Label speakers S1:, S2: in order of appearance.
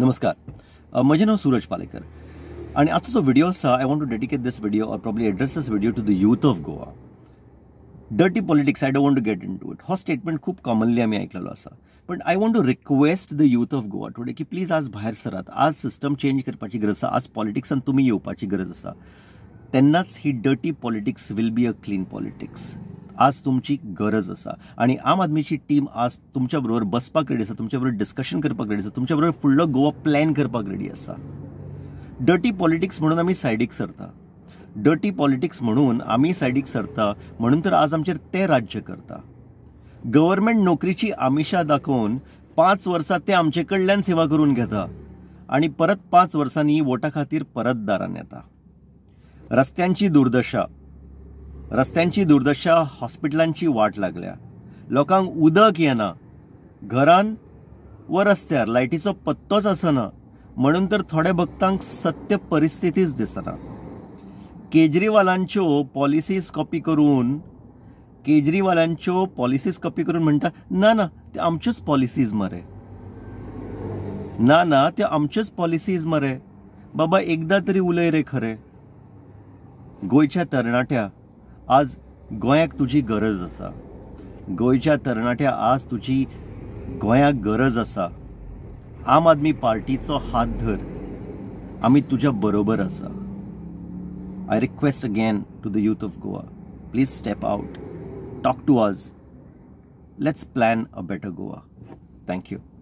S1: नमस्कार म्हजें नांव सुरज पालेकर आणि आजचो जो व्हिडिओ आसा I want to dedicate this video or probably address this video to the youth of Goa dirty politics I don't want to get into it हो statement खूप कॉमनली आम्ही ऐकलेलो असा पण I want to request the youth of Goa today की please आज भायर सरात आज सिस्टम चेंज करपाची गरज आसा आज पॉलिटिक्सान तुम्ही येवपाची गरज आसा तेन्नाच ही dirty politics will be a clean politics आज तुमची गरज असा आणि आम आदमीची टीम आज तुमच्या बरोबर बसपाक रेडी आसा तुमच्या बरोबर डिस्कशन करपाक रेडी आसा तुमच्या बरोबर फुडलो गोवा प्लॅन करपाक रेडी आसा डर्टी पॉलिटिक्स म्हणून आम्ही सायडीक सरता डर्टी पॉलिटिक्स म्हणून आम्ही सायडीक सरता म्हणून तर आज आमचे ते राज्य करता गव्हर्मेंट नोकरीची आमिशा दाखवून पाच वर्सां ते आमचे कडल्यान सेवा करून घेता आणि परत पाच वर्सांनी वोटा खातीर परत दारान येता रस्त्यांची दुर्दशा रस्त्यांची दुर्दशा हॉस्पिटलांची वाट लागल्या लोकांक उदक येना घरान व रस्त्यार लायटीचो पत्तोच आसना म्हणून तर थोड्या भक्तांक सत्य परिस्थितीच दिसना केजरीवालांच्यो पॉलिसीज कॉपी करून केजरीवालांच्यो पॉलिसीज कॉपी करून म्हणटा ना ना ते आमच्योच पॉलिसीज मरे ना ना ते आमच्योच पॉलिसीज मरे बाबा एकदा तरी उलय रे खरे गोयच्या तरणाट्या आज गोंयाक तुजी गरज आसा गोंयच्या तरणाट्या आज तुजी गोंयाक गरज आसा आम आदमी पार्टीचो हात धर आम्ही तुझ्या बरोबर आसा I request again to the youth of Goa please step out talk to us let's plan a better Goa thank you